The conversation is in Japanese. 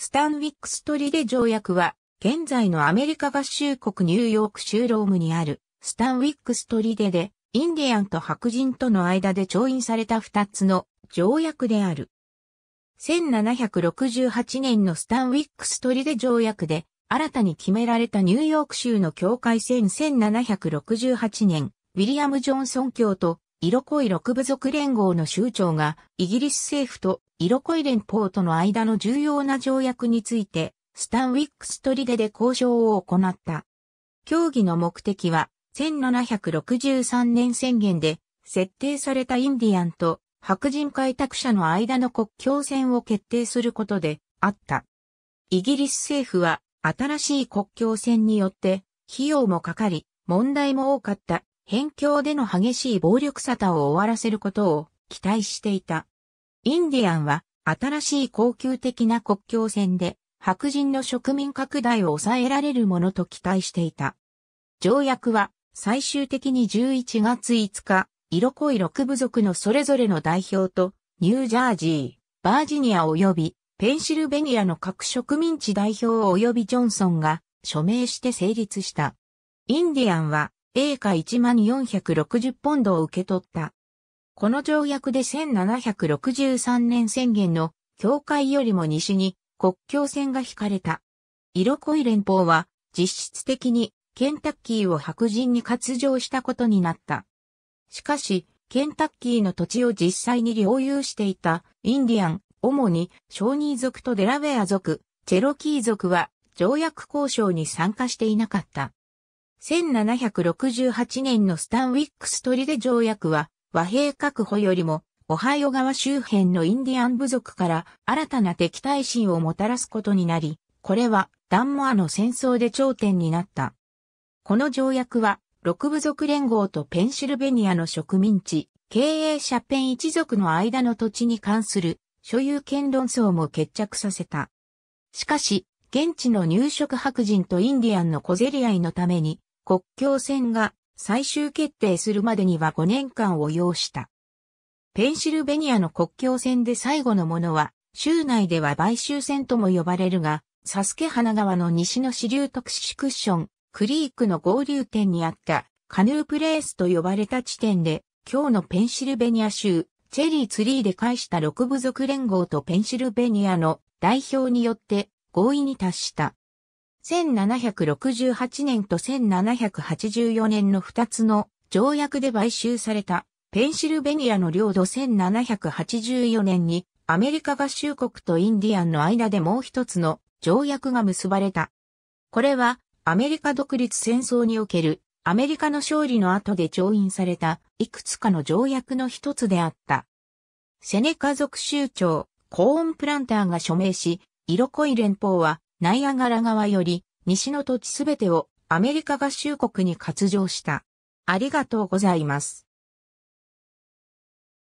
スタンウィックストリデ条約は、現在のアメリカ合衆国ニューヨーク州ロームにある、スタンウィックストリデで、インディアンと白人との間で調印された二つの条約である。1768年のスタンウィックストリデ条約で、新たに決められたニューヨーク州の境界線1768年、ウィリアム・ジョンソン教と色恋六部族連合の州長が、イギリス政府と色恋連邦との間の重要な条約について、スタンウィックストリデで交渉を行った。協議の目的は、1763年宣言で設定されたインディアンと白人開拓者の間の国境線を決定することであった。イギリス政府は新しい国境線によって費用もかかり問題も多かった辺境での激しい暴力沙汰を終わらせることを期待していた。インディアンは新しい恒久的な国境線で白人の植民拡大を抑えられるものと期待していた。条約は最終的に11月5日、色濃い6部族のそれぞれの代表とニュージャージー、バージニア及びペンシルベニアの各植民地代表及びジョンソンが署名して成立した。インディアンは英価1460ポンドを受け取った。この条約で1763年宣言の境界よりも西に国境線が引かれた。色濃い連邦は実質的にケンタッキーを白人に割譲したことになった。しかし、ケンタッキーの土地を実際に領有していたインディアン、主に小ニー族とデラウェア族、チェロキー族は条約交渉に参加していなかった。1768年のスタンウィックストリデ条約は和平確保よりもオハイオ川周辺のインディアン部族から新たな敵対心をもたらすことになり、これはダンモアの戦争で頂点になった。この条約は、六部族連合とペンシルベニアの植民地、経営者ペン一族の間の土地に関する所有権論争も決着させた。しかし、現地の入植白人とインディアンの小競り合いのために、国境線が最終決定するまでには5年間を要した。ペンシルベニアの国境線で最後のものは、州内では買収線とも呼ばれるが、サスケ花川の西の支流特殊クッション、クリークの合流点にあったカヌープレースと呼ばれた地点で、今日のペンシルベニア州、チェリーツリーで返した6部族連合とペンシルベニアの代表によって合意に達した。1768年と1784年の2つの条約で買収されたペンシルベニアの領土1784年にアメリカ合衆国とインディアンの間でもう一つの条約が結ばれた。これはアメリカ独立戦争におけるアメリカの勝利の後で調印されたいくつかの条約の一つであった。セネカ族州長コーンプランターが署名し、イロコイ連邦はナイアガラ川より西の土地すべてをアメリカ合衆国に割譲した。ありがとうございます。